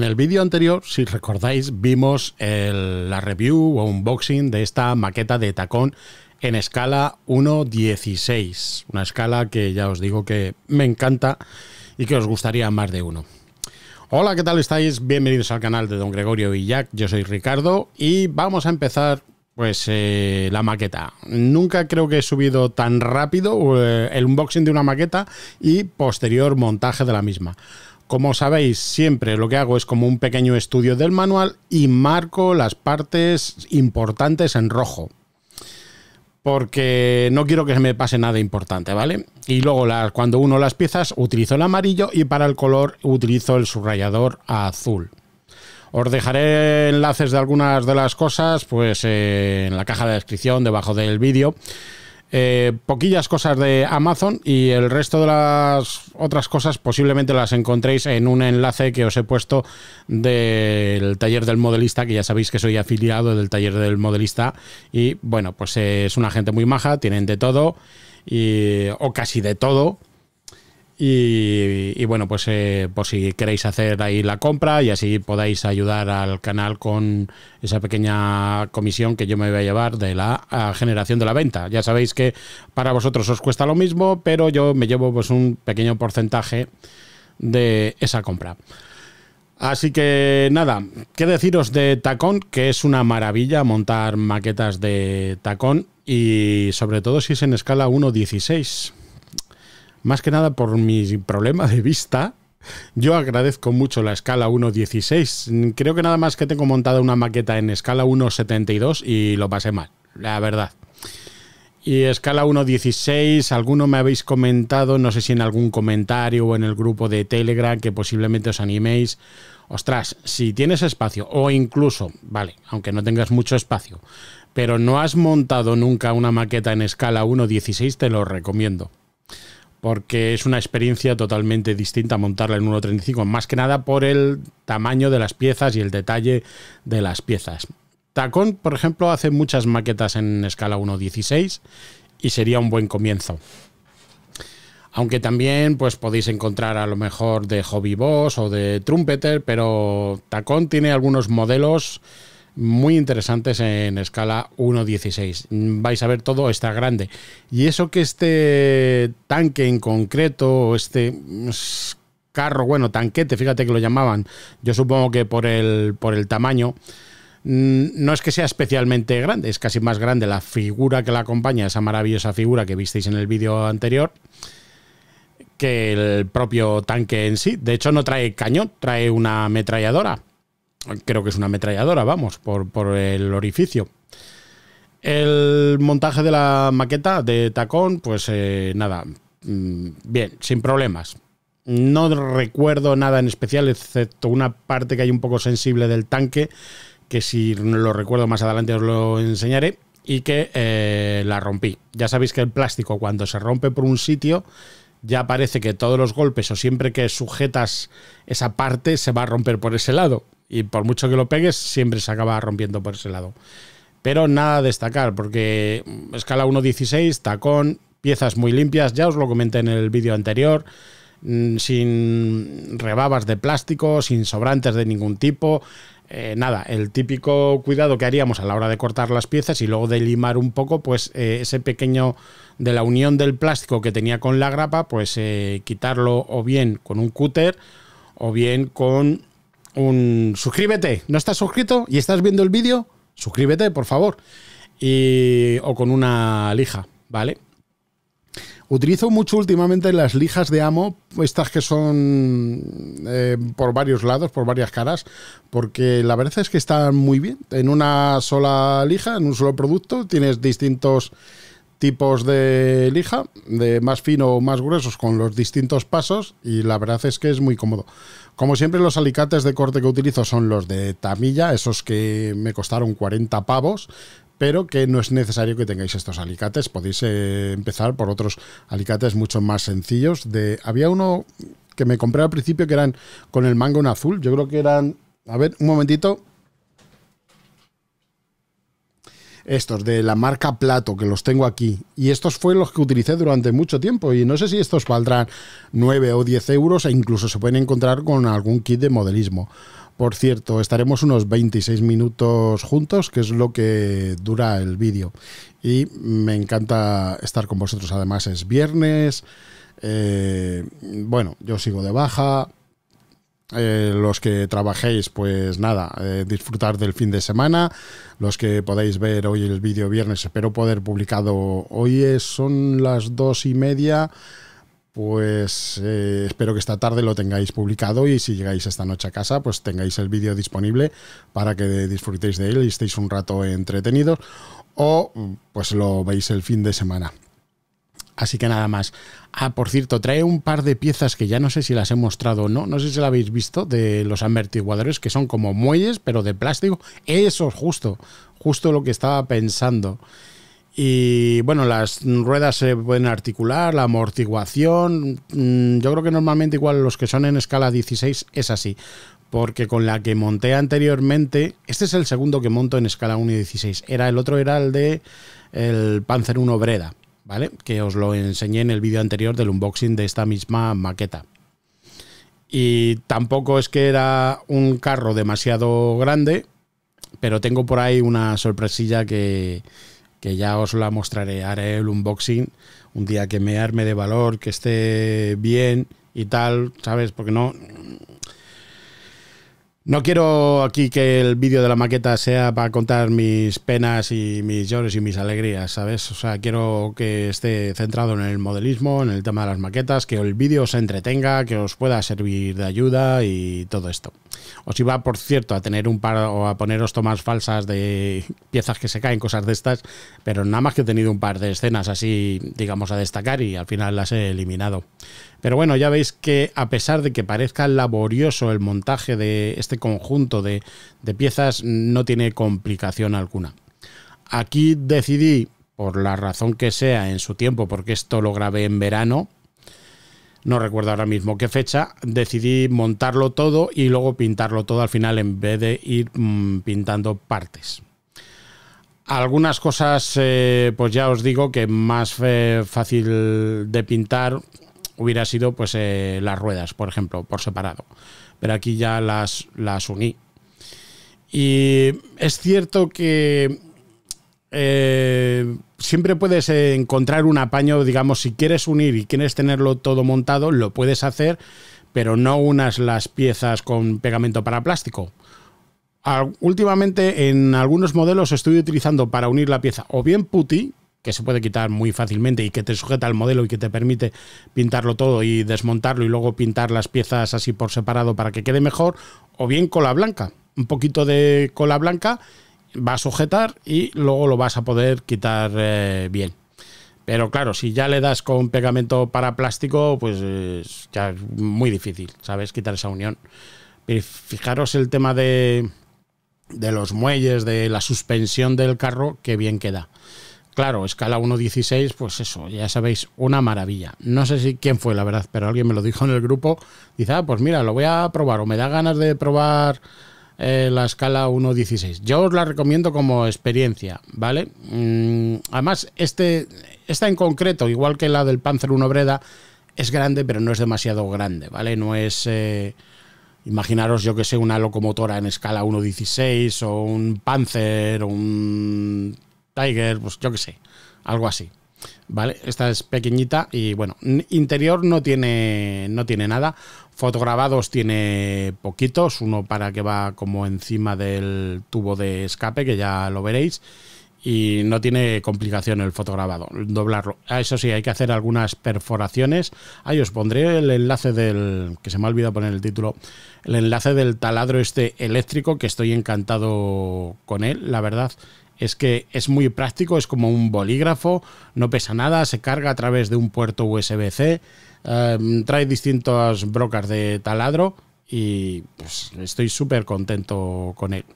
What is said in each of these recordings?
En el vídeo anterior, si recordáis, vimos la review o unboxing de esta maqueta de tacón en escala 1.16, una escala que ya os digo que me encanta y que os gustaría más de uno. Hola, ¿qué tal estáis? Bienvenidos al canal de Don Gregorio y Jack, yo soy Ricardo y vamos a empezar pues eh, la maqueta. Nunca creo que he subido tan rápido eh, el unboxing de una maqueta y posterior montaje de la misma. Como sabéis, siempre lo que hago es como un pequeño estudio del manual y marco las partes importantes en rojo. Porque no quiero que se me pase nada importante, ¿vale? Y luego cuando uno las piezas utilizo el amarillo y para el color utilizo el subrayador azul. Os dejaré enlaces de algunas de las cosas pues eh, en la caja de descripción debajo del vídeo eh, poquillas cosas de Amazon y el resto de las otras cosas posiblemente las encontréis en un enlace que os he puesto del taller del modelista, que ya sabéis que soy afiliado del taller del modelista y bueno, pues es una gente muy maja, tienen de todo y, o casi de todo y, bueno, pues eh, por si queréis hacer ahí la compra y así podáis ayudar al canal con esa pequeña comisión que yo me voy a llevar de la generación de la venta. Ya sabéis que para vosotros os cuesta lo mismo, pero yo me llevo pues un pequeño porcentaje de esa compra. Así que nada, qué deciros de tacón, que es una maravilla montar maquetas de tacón y sobre todo si es en escala 1.16 más que nada por mi problema de vista, yo agradezco mucho la escala 1.16. Creo que nada más que tengo montada una maqueta en escala 1.72 y lo pasé mal, la verdad. Y escala 1.16, alguno me habéis comentado, no sé si en algún comentario o en el grupo de Telegram, que posiblemente os animéis. Ostras, si tienes espacio, o incluso, vale, aunque no tengas mucho espacio, pero no has montado nunca una maqueta en escala 1.16, te lo recomiendo porque es una experiencia totalmente distinta montarla en 1.35, más que nada por el tamaño de las piezas y el detalle de las piezas. Tacón, por ejemplo, hace muchas maquetas en escala 1.16 y sería un buen comienzo. Aunque también pues, podéis encontrar a lo mejor de Hobby Boss o de Trumpeter, pero Tacón tiene algunos modelos muy interesantes en escala 1.16. Vais a ver todo está grande. Y eso que este tanque en concreto, este mm, carro, bueno, tanquete, fíjate que lo llamaban, yo supongo que por el, por el tamaño, mm, no es que sea especialmente grande, es casi más grande la figura que la acompaña, esa maravillosa figura que visteis en el vídeo anterior, que el propio tanque en sí. De hecho, no trae cañón, trae una ametralladora creo que es una ametralladora, vamos, por, el orificio. El montaje de la maqueta de tacón, pues eh, nada, mm, bien, sin problemas. No recuerdo nada en especial, excepto una parte que hay un poco sensible del tanque, que si lo recuerdo más adelante os lo enseñaré, y que eh, la rompí. Ya sabéis que el plástico cuando se rompe por un sitio, ya parece que todos los golpes o siempre que sujetas esa parte se va a romper por ese lado. Y por mucho que lo pegues, siempre se acaba rompiendo por ese lado. Pero nada a destacar, porque escala 1.16, tacón, piezas muy limpias, ya os lo comenté en el vídeo anterior, mm, sin rebabas de plástico, sin sobrantes de ningún tipo, eh, nada, el típico cuidado que haríamos a la hora de cortar las piezas y luego de limar un poco, pues eh, ese pequeño de la unión del plástico que tenía con la grapa, pues eh, quitarlo o bien con un cúter o bien con un suscríbete. ¿No estás suscrito y estás viendo el vídeo? Suscríbete, por favor. Y, o con una lija, ¿vale? Utilizo mucho últimamente las lijas de amo, estas que son eh, por varios lados, por varias caras, porque la verdad es que están muy bien. En una sola lija, en un solo producto, tienes distintos tipos de lija, de más fino o más gruesos, con los distintos pasos, y la verdad es que es muy cómodo. Como siempre, los alicates de corte que utilizo son los de tamilla, esos que me costaron 40 pavos, pero que no es necesario que tengáis estos alicates. Podéis eh, empezar por otros alicates mucho más sencillos. De, había uno que me compré al principio que eran con el mango en azul. Yo creo que eran. A ver, un momentito. estos de la marca Plato, que los tengo aquí, y estos fue los que utilicé durante mucho tiempo, y no sé si estos valdrán 9 o 10 euros, e incluso se pueden encontrar con algún kit de modelismo. Por cierto, estaremos unos 26 minutos juntos, que es lo que dura el vídeo. Y me encanta estar con vosotros, además es viernes, eh, bueno, yo sigo de baja, eh, los que trabajéis, pues nada, eh, disfrutar del fin de semana. Los que podéis ver hoy el vídeo viernes, espero poder publicado hoy, es, eh, son las dos y media. Pues espero que esta tarde lo tengáis publicado y si llegáis esta noche a casa, pues tengáis el vídeo disponible para que disfrutéis de él y estéis un rato entretenidos o pues lo veis el fin de semana. Así que nada más. Ah, por cierto, trae un par de piezas que ya no sé si las he mostrado o no. No sé si las habéis visto de los amortiguadores que son como muelles, pero de plástico. Eso es justo. Justo lo que estaba pensando. Y bueno, las ruedas se pueden articular, la amortiguación. Mm, yo creo que normalmente igual los que son en escala 16 es así. Porque con la que monté anteriormente, este es el segundo que monto en escala 1 y 16. Era, el otro era el de el Panzer 1 Breda. ¿vale? Que os lo enseñé en el vídeo anterior del unboxing de esta misma maqueta. Y tampoco es que era un carro demasiado grande, pero tengo por ahí una sorpresilla que, que ya os la mostraré. Haré el unboxing un día que me arme de valor, que esté bien y tal, ¿sabes? Porque no, no quiero aquí que el vídeo de la maqueta sea para contar mis penas y mis llores y mis alegrías, ¿sabes? O sea, quiero que esté centrado en el modelismo, en el tema de las maquetas, que el vídeo os entretenga, que os pueda servir de ayuda y todo esto. Os iba, por cierto, a tener un par o a poneros tomas falsas de piezas que se caen, cosas de estas, pero nada más que he tenido un par de escenas así, digamos, a destacar y al final las he eliminado. Pero bueno, ya veis que a pesar de que parezca laborioso el montaje de este conjunto de, piezas, no tiene complicación alguna. Aquí decidí, por la razón que sea en su tiempo, porque esto lo grabé en verano, no recuerdo ahora mismo qué fecha, decidí montarlo todo y luego pintarlo todo al final en vez de ir mm, pintando partes. Algunas cosas, eh, pues ya os digo que más eh, fácil de pintar, hubiera sido pues eh, las ruedas, por ejemplo, por separado. Pero aquí ya las, las uní. Y es cierto que eh, siempre puedes encontrar un apaño, digamos, si quieres unir y quieres tenerlo todo montado, lo puedes hacer, pero no unas las piezas con pegamento para plástico. últimamente en algunos modelos estoy utilizando para unir la pieza o bien putty, que se puede quitar muy fácilmente y que te sujeta al modelo y que te permite pintarlo todo y desmontarlo y luego pintar las piezas así por separado para que quede mejor, o bien cola blanca. Un poquito de cola blanca va a sujetar y luego lo vas a poder quitar eh, bien. Pero claro, si ya le das con pegamento para plástico, pues ya es muy difícil, ¿sabes? Quitar esa unión. fijaros el tema de, de los muelles, de la suspensión del carro, que bien queda claro, escala 1.16, pues eso, ya sabéis, una maravilla. No sé si quién fue, la verdad, pero alguien me lo dijo en el grupo. Dice, ah, pues mira, lo voy a probar o me da ganas de probar eh, la escala 1.16. Yo os la recomiendo como experiencia, ¿vale? Mm, además, este, esta en concreto, igual que la del Panzer 1 Breda, es grande, pero no es demasiado grande, ¿vale? No es... Eh, imaginaros, yo que sé, una locomotora en escala 1.16 o un Panzer o un Tiger, pues yo qué sé, algo así. ¿Vale? Esta es pequeñita y bueno, interior no tiene, no tiene nada. Fotograbados tiene poquitos, uno para que va como encima del tubo de escape, que ya lo veréis y no tiene complicación el fotograbado, doblarlo. Ah, eso sí, hay que hacer algunas perforaciones. Ahí os pondré el enlace del, que se me ha olvidado poner el título, el enlace del taladro este eléctrico, que estoy encantado con él, la verdad es que es muy práctico, es como un bolígrafo, no pesa nada, se carga a través de un puerto USB-C, em, trae distintas brocas de taladro y pues, estoy súper contento con él.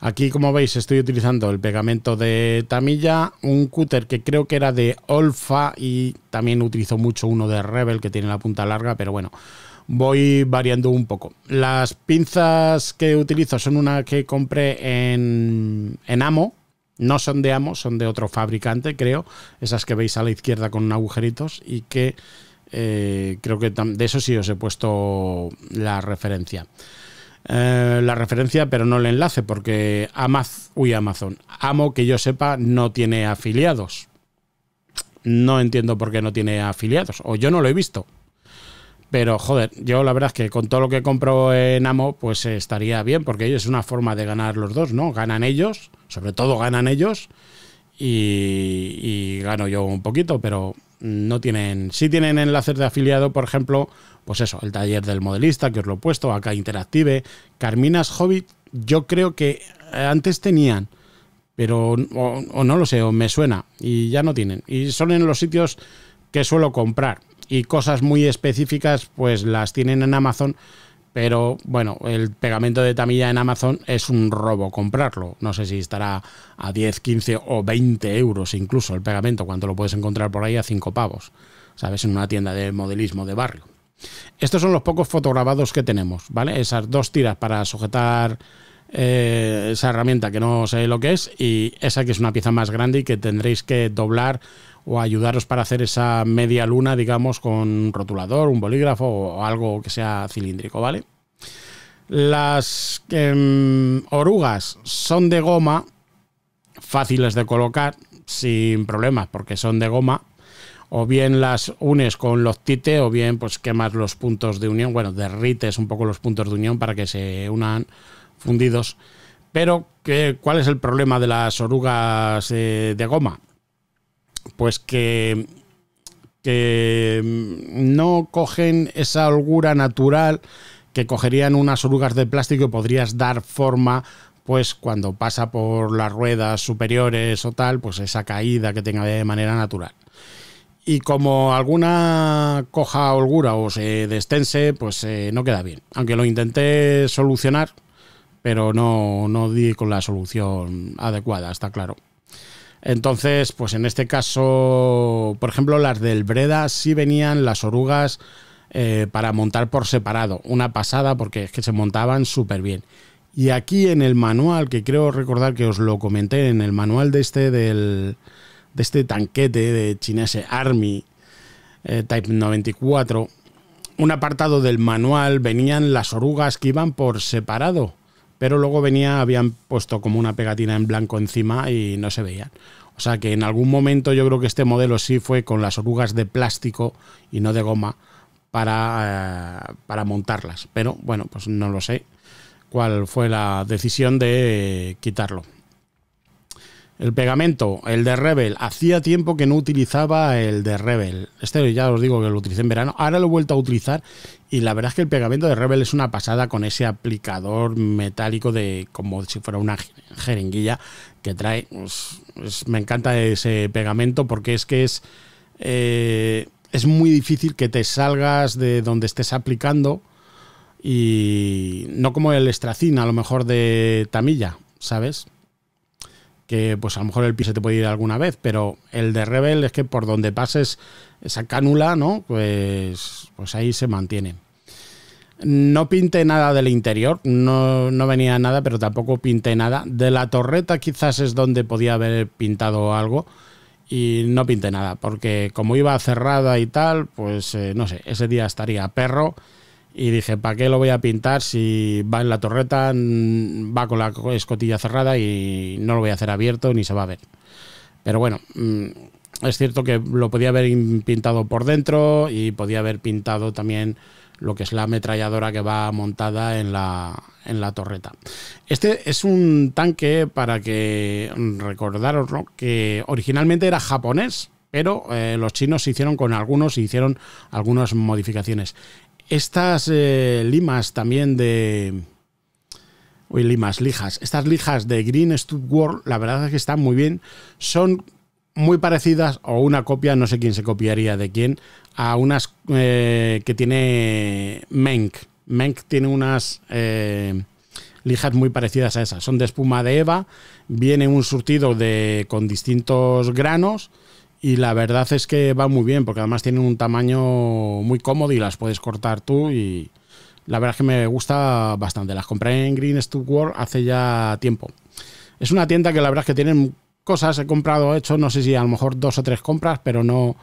Aquí, como veis, estoy utilizando el pegamento de Tamilla, un cúter que creo que era de Olfa y también utilizo mucho uno de Rebel que tiene la punta larga, pero bueno, voy variando un poco. Las pinzas que utilizo son una que compré en, Amo. No son de Amo, son de otro fabricante, creo. Esas que veis a la izquierda con agujeritos y que eh, creo que de eso sí os he puesto la referencia. Eh, la referencia, pero no el enlace, porque Amazon, uy, Amazon, Amo, que yo sepa, no tiene afiliados. No entiendo por qué no tiene afiliados, o yo no lo he visto. Pero joder, yo la verdad es que con todo lo que compro en Amo, pues eh, estaría bien, porque es una forma de ganar los dos, ¿no? Ganan ellos, sobre todo ganan ellos, y, gano yo un poquito, pero no tienen, si tienen enlaces de afiliado, por ejemplo, pues eso, el taller del modelista, que os lo he puesto, acá Interactive, Carminas Hobbit, yo creo que antes tenían, pero o, o no lo sé, o me suena, y ya no tienen. Y son en los sitios que suelo comprar y cosas muy específicas pues las tienen en Amazon, pero bueno, el pegamento de tamilla en Amazon es un robo comprarlo. No sé si estará a 10, 15 o 20 euros incluso el pegamento, cuando lo puedes encontrar por ahí a 5 pavos, ¿sabes? En una tienda de modelismo de barrio. Estos son los pocos fotograbados que tenemos, ¿vale? Esas dos tiras para sujetar eh, esa herramienta que no sé lo que es y esa que es una pieza más grande y que tendréis que doblar o ayudaros para hacer esa media luna, digamos, con un rotulador, un bolígrafo o algo que sea cilíndrico, ¿vale? Las em, orugas son de goma, fáciles de colocar, sin problemas, porque son de goma. O bien las unes con los tite, o bien pues quemas los puntos de unión, bueno, derrites un poco los puntos de unión para que se unan fundidos. Pero, ¿cuál es el problema de las orugas eh, de goma? pues que, mm, no cogen esa holgura natural que cogerían unas orugas de plástico y podrías dar forma pues cuando pasa por las ruedas superiores o tal, pues esa caída que tenga de manera natural. Y como alguna coja holgura o se destense, pues eh, no queda bien. Aunque lo intenté solucionar, pero no, no di con la solución adecuada, está claro. Entonces, pues en este caso, por ejemplo, las del Breda sí venían las orugas eh, para montar por separado. Una pasada porque es que se montaban súper bien. Y aquí en el manual, que creo recordar que os lo comenté, en el manual de este, de este tanquete de Chinese Army eh, Type 94, un apartado del manual venían las orugas que iban por separado pero luego venía, habían puesto como una pegatina en blanco encima y no se veían. O sea que en algún momento yo creo que este modelo sí fue con las orugas de plástico y no de goma para, eh, para montarlas. Pero bueno, pues no lo sé cuál fue la decisión de quitarlo. El pegamento, el de Rebel. Hacía tiempo que no utilizaba el de Rebel. Este ya os digo que lo utilicé en verano. Ahora lo he vuelto a utilizar y la verdad es que el pegamento de Rebel es una pasada con ese aplicador metálico de como si fuera una jeringuilla que trae. me encanta ese pegamento porque es que es, eh, es muy difícil que te salgas de donde estés aplicando y no como el estracín a lo mejor de Tamilla, ¿sabes? que pues a lo mejor el piso te puede ir alguna vez, pero el de Rebel es que por donde pases esa cánula, ¿no? Pues, pues ahí se mantiene. No pinté nada del interior, no, no, venía nada, pero tampoco pinté nada. De la torreta quizás es donde podía haber pintado algo y no pinté nada, porque como iba cerrada y tal, pues eh, no sé, ese día estaría perro y dije, ¿para qué lo voy a pintar si va en la torreta, va con la escotilla cerrada y no lo voy a hacer abierto ni se va a ver? Pero bueno, mm, es cierto que lo podía haber pintado por dentro y podía haber pintado también lo que es la ametralladora que va montada en la, torreta. Este es un tanque, para que mm, recordaros, que originalmente era japonés, pero eh, los chinos se hicieron con algunos y hicieron algunas modificaciones. Estas eh, limas también de... Uy, limas, lijas. Estas lijas de Green World, la verdad es que están muy bien. Son muy parecidas o una copia, no sé quién se copiaría de quién, a unas eh, que tiene Menk. Menk tiene unas eh, lijas muy parecidas a esas. Son de espuma de Eva, viene un surtido de, con distintos granos y la verdad es que va muy bien, porque además tienen un tamaño muy cómodo y las puedes cortar tú. Y la verdad es que me gusta bastante. Las compré en Green World hace ya tiempo. Es una tienda que la verdad es que tienen cosas. He comprado, he hecho, no sé si a lo mejor dos o tres compras, pero no,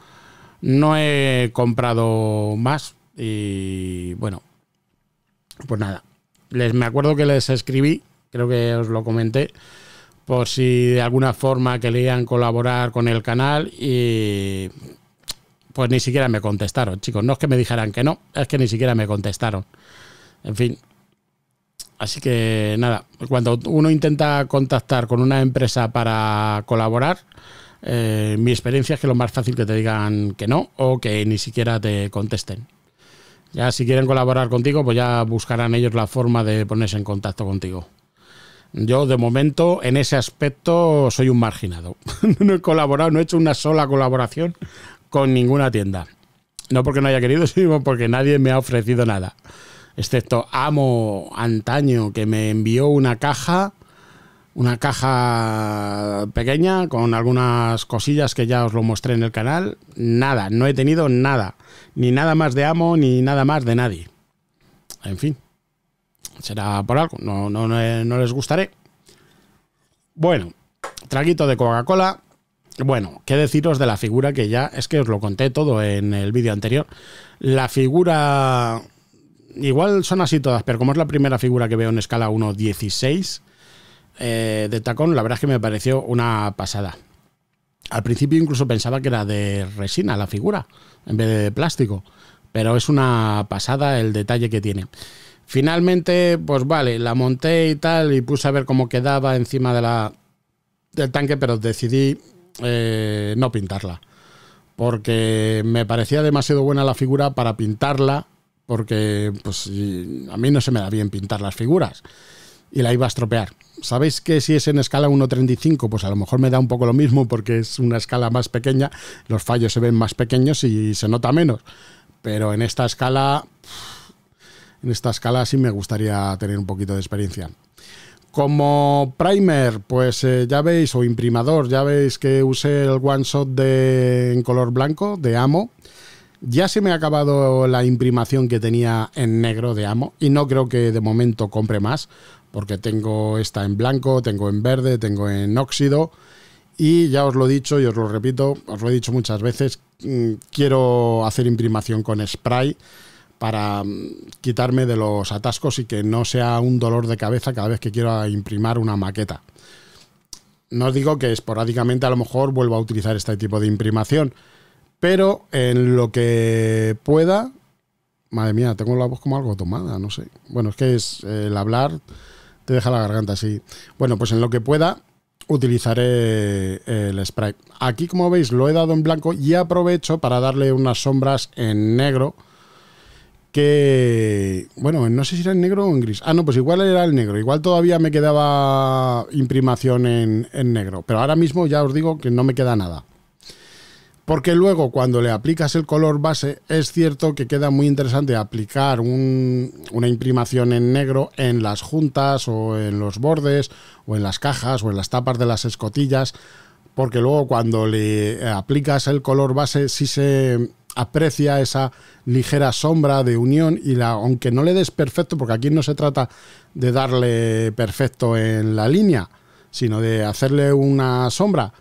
no he comprado más. Y bueno, pues nada. Les, me acuerdo que les escribí, creo que os lo comenté por si de alguna forma querían colaborar con el canal y pues ni siquiera me contestaron, chicos. No es que me dijeran que no, es que ni siquiera me contestaron. En fin. Así que nada, cuando uno intenta contactar con una empresa para colaborar, eh, mi experiencia es que lo más fácil que te digan que no o que ni siquiera te contesten. Ya si quieren colaborar contigo, pues ya buscarán ellos la forma de ponerse en contacto contigo. Yo, de momento, en ese aspecto soy un marginado. no he colaborado, no he hecho una sola colaboración con ninguna tienda. No porque no haya querido, sino porque nadie me ha ofrecido nada. Excepto Amo Antaño, que me envió una caja, una caja pequeña con algunas cosillas que ya os lo mostré en el canal. Nada, no he tenido nada. Ni nada más de Amo, ni nada más de nadie. En fin. Será por algo. No, les gustaré. Bueno, traguito de Coca-Cola. Bueno, qué deciros de la figura que ya es que os lo conté todo en el vídeo anterior. La figura igual son así todas, pero como es la primera figura que veo en escala 1.16 eh, de tacón, la verdad es que me pareció una pasada. Al principio incluso pensaba que era de resina la figura, en vez de plástico, pero es una pasada el detalle que tiene. Finalmente, pues vale, la monté y tal, y puse a ver cómo quedaba encima de la, del tanque, pero decidí eh, no pintarla. Porque me parecía demasiado buena la figura para pintarla, porque pues, a mí no se me da bien pintar las figuras. Y la iba a estropear. Sabéis que si es en escala 1.35, pues a lo mejor me da un poco lo mismo porque es una escala más pequeña, los fallos se ven más pequeños y se nota menos. Pero en esta escala en esta escala sí me gustaría tener un poquito de experiencia. Como primer, pues eh, ya veis, o imprimador, ya veis que usé el one shot de, en color blanco de Amo. Ya se me ha acabado la imprimación que tenía en negro de Amo y no creo que de momento compre más, porque tengo esta en blanco, tengo en verde, tengo en óxido y ya os lo he dicho y os lo repito, os lo he dicho muchas veces, mm, quiero hacer imprimación con spray para mm, quitarme de los atascos y que no sea un dolor de cabeza cada vez que quiero imprimir una maqueta. No digo que esporádicamente a lo mejor vuelva a utilizar este tipo de imprimación, pero en lo que pueda... Madre mía, tengo la voz como algo tomada, no sé. Bueno, es que es el hablar te deja la garganta así. Bueno, pues en lo que pueda utilizaré eh, el spray. Aquí, como veis, lo he dado en blanco y aprovecho para darle unas sombras en negro que, bueno, no sé si era en negro o en gris. Ah, no, pues igual era el negro. Igual todavía me quedaba imprimación en, negro. Pero ahora mismo ya os digo que no me queda nada. Porque luego cuando le aplicas el color base, es cierto que queda muy interesante aplicar una imprimación en negro en las juntas o en los bordes o en las cajas o en las tapas de las escotillas. Porque luego cuando le aplicas el color base sí se aprecia esa ligera sombra de unión y la, aunque no le des perfecto, porque aquí no se trata de darle perfecto en la línea, sino de hacerle una sombra.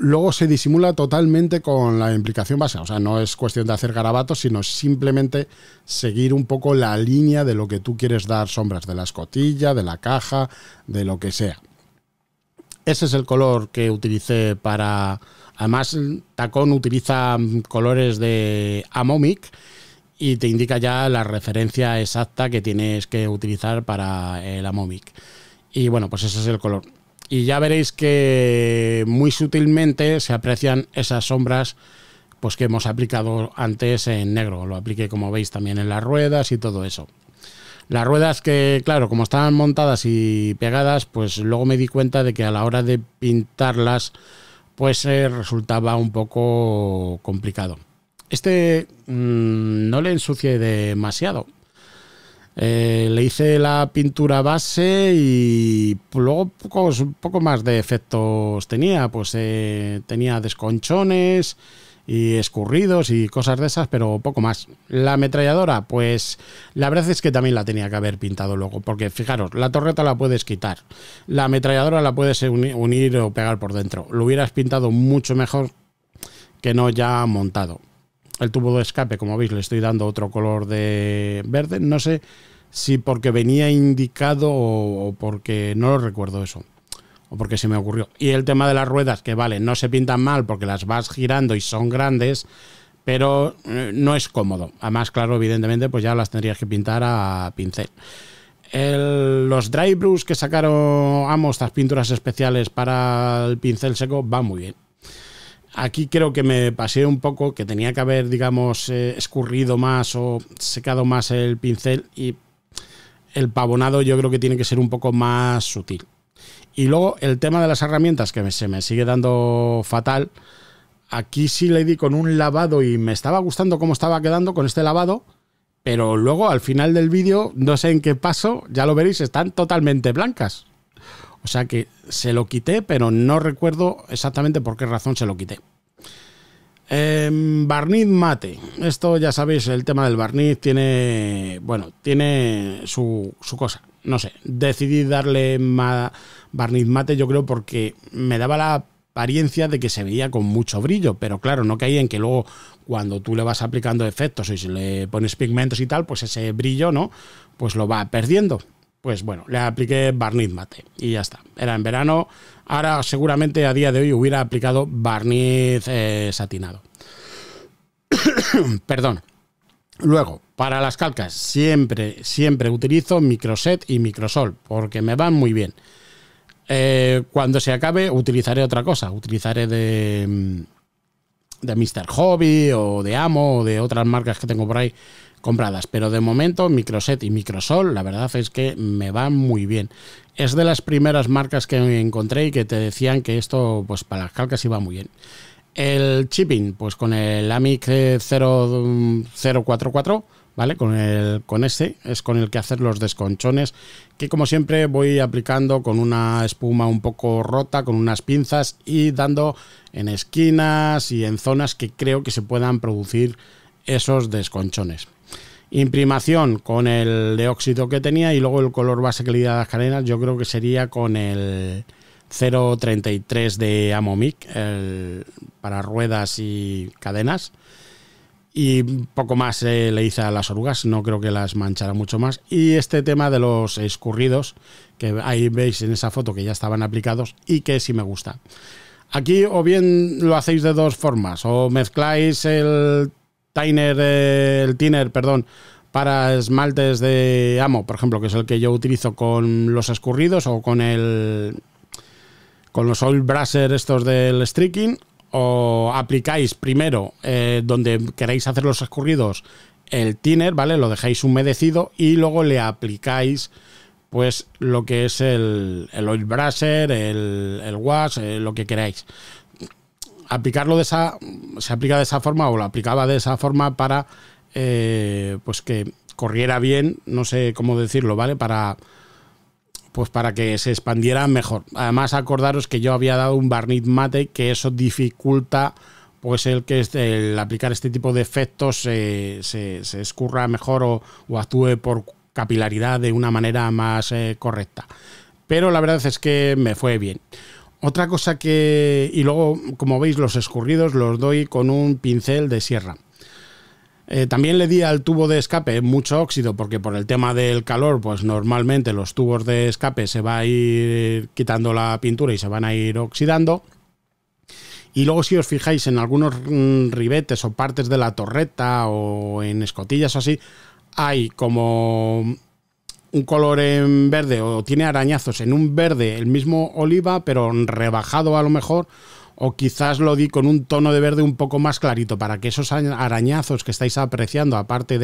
Luego se disimula totalmente con la implicación base. O sea, no es cuestión de hacer garabatos, sino simplemente seguir un poco la línea de lo que tú quieres dar sombras, de la escotilla, de la caja, de lo que sea. Ese es el color que utilicé para, Además, Tacón utiliza colores de Amomic y te indica ya la referencia exacta que tienes que utilizar para el Amomic. Y bueno, pues ese es el color. Y ya veréis que muy sutilmente se aprecian esas sombras pues que hemos aplicado antes en negro. Lo apliqué como veis también en las ruedas y todo eso. Las ruedas que, claro, como estaban montadas y pegadas, pues luego me di cuenta de que a la hora de pintarlas pues resultaba un poco complicado. Este mm, no le ensucie demasiado. Eh, le hice la pintura base y luego pocos, poco más de efectos tenía. Pues eh, tenía desconchones, y escurridos y cosas de esas, pero poco más. La ametralladora, pues la verdad es que también la tenía que haber pintado luego, porque fijaros, la torreta la puedes quitar, la ametralladora la puedes unir, o pegar por dentro. Lo hubieras pintado mucho mejor que no ya montado. El tubo de escape, como veis, le estoy dando otro color de verde, no sé si porque venía indicado o porque no lo recuerdo eso o porque se me ocurrió. Y el tema de las ruedas, que vale, no se pintan mal porque las vas girando y son grandes, pero eh, no es cómodo. Además, claro, evidentemente, pues ya las tendrías que pintar a pincel. los dry brush que sacaron Amo, estas pinturas especiales para el pincel seco, va muy bien. Aquí creo que me pasé un poco, que tenía que haber, digamos, eh, escurrido más o secado más el pincel y el pavonado yo creo que tiene que ser un poco más sutil. Y luego el tema de las herramientas, que se me sigue dando fatal. Aquí sí le di con un lavado y me estaba gustando cómo estaba quedando con este lavado, pero luego al final del vídeo, no sé en qué paso, ya lo veréis, están totalmente blancas. O sea que se lo quité, pero no recuerdo exactamente por qué razón se lo quité. Em, barniz mate. Esto ya sabéis, el tema del barniz tiene, bueno, tiene su, cosa. No sé, decidí darle ma, barniz mate, yo creo, porque me daba la apariencia de que se veía con mucho brillo, pero claro, no caía en que luego cuando tú le vas aplicando efectos y si le pones pigmentos y tal, pues ese brillo, ¿no? Pues lo va perdiendo. Pues bueno, le apliqué barniz mate y ya está. Era en verano, ahora seguramente a día de hoy hubiera aplicado barniz eh, satinado. Perdón. Luego, para las calcas, siempre, siempre utilizo microset y microsol, porque me van muy bien. Eh, cuando se acabe, utilizaré otra cosa. Utilizaré de, mm, de Mr. Hobby o de Amo o de otras marcas que tengo por ahí compradas. Pero de momento, Microset y Microsol, la verdad es que me van muy bien. Es de las primeras marcas que encontré y que te decían que esto, pues para las calcas iba muy bien. El chipping, pues con el AMIC 044 ¿vale? Con, el, con este es con el que hacer los desconchones, que como siempre voy aplicando con una espuma un poco rota, con unas pinzas y dando en esquinas y en zonas que creo que se puedan producir esos desconchones imprimación con el de óxido que tenía y luego el color base que le di a las cadenas yo creo que sería con el 033 de Amomic para ruedas y cadenas y poco más eh, le hice a las orugas, no creo que las manchara mucho más. Y este tema de los escurridos, que ahí veis en esa foto que ya estaban aplicados y que sí me gusta. Aquí o bien lo hacéis de dos formas, o mezcláis el tiner, eh, perdón, para esmaltes de amo, por ejemplo, que es el que yo utilizo con los escurridos o con el con los oil braser estos del streaking o aplicáis primero eh, donde queráis hacer los escurridos el thinner, ¿vale? Lo dejáis humedecido y luego le aplicáis pues lo que es el, el oil brasser, el, el wash, eh, lo que queráis. Aplicarlo de esa, se aplica de esa forma o lo aplicaba de esa forma para eh, pues que corriera bien, no sé cómo decirlo, ¿vale? Para pues para que se expandiera mejor. Además, acordaros que yo había dado un barniz mate, que eso dificulta pues el que este, el aplicar este tipo de efectos eh, se, escurra mejor o, actúe por capilaridad de una manera más eh, correcta. Pero la verdad es que me fue bien. Otra cosa que... Y luego, como veis, los escurridos los doy con un pincel de sierra. Eh, también le di al tubo de escape mucho óxido porque por el tema del calor, pues normalmente los tubos de escape se va a ir quitando la pintura y se van a ir oxidando. Y luego si os fijáis en algunos mm, ribetes o partes de la torreta o en escotillas así, hay como un color en verde o tiene arañazos en un verde, el mismo oliva, pero rebajado a lo mejor o quizás lo di con un tono de verde un poco más clarito para que esos arañazos que estáis apreciando, aparte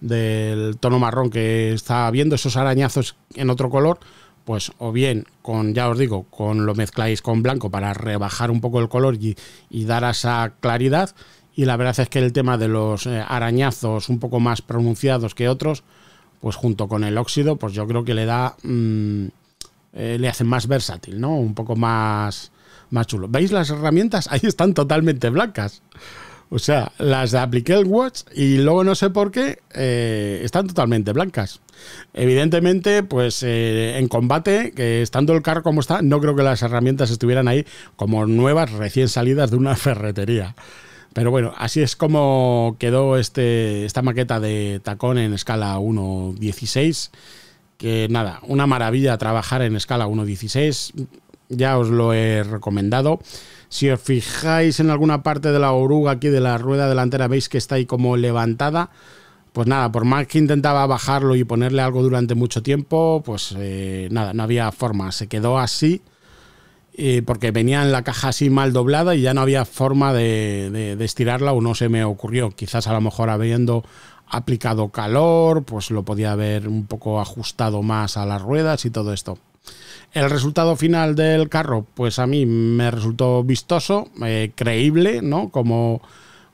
del tono marrón que está viendo, esos arañazos en otro color, pues o bien con, ya os digo, con lo mezcláis con blanco para rebajar un poco el color y, dar esa claridad. Y la verdad es que el tema de los eh, arañazos un poco más pronunciados que otros, pues junto con el óxido, pues yo creo que le da... Mm, eh, le hace más versátil, ¿no? Un poco más más chulo. ¿Veis las herramientas? Ahí están totalmente blancas. O sea, las de el Watch y luego no sé por qué eh, están totalmente blancas. Evidentemente, pues eh, en combate, que estando el carro como está, no creo que las herramientas estuvieran ahí como nuevas recién salidas de una ferretería. Pero bueno, así es como quedó este, esta maqueta de tacón en escala 1.16. Que nada, una maravilla trabajar en escala 1.16 ya os lo he recomendado. Si os fijáis en alguna parte de la oruga aquí de la rueda delantera, veis que está ahí como levantada. Pues nada, por más que intentaba bajarlo y ponerle algo durante mucho tiempo, pues eh, nada, no había forma. Se quedó así eh, porque venía en la caja así mal doblada y ya no había forma de, de estirarla o no se me ocurrió. Quizás a lo mejor habiendo aplicado calor, pues lo podía haber un poco ajustado más a las ruedas y todo esto. El resultado final del carro, pues a mí me resultó vistoso, eh, creíble, ¿no? Como,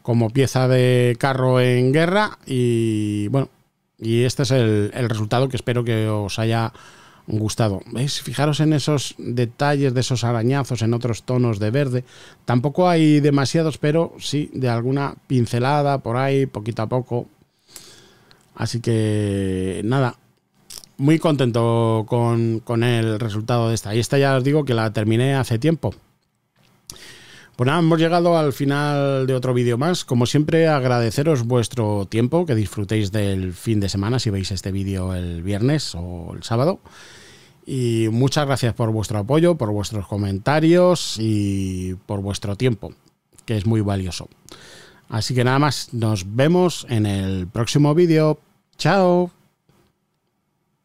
como pieza de carro en guerra y bueno, y este es el, el resultado que espero que os haya gustado. ¿Veis? Fijaros en esos detalles de esos arañazos en otros tonos de verde. Tampoco hay demasiados, pero sí de alguna pincelada por ahí, poquito a poco. Así que nada, muy contento con, el resultado de esta. Y esta ya os digo que la terminé hace tiempo. Pues nada, hemos llegado al final de otro vídeo más. Como siempre, agradeceros vuestro tiempo, que disfrutéis del fin de semana si veis este vídeo el viernes o el sábado. Y muchas gracias por vuestro apoyo, por vuestros comentarios y por vuestro tiempo, que es muy valioso. Así que nada más, nos vemos en el próximo vídeo. Chao.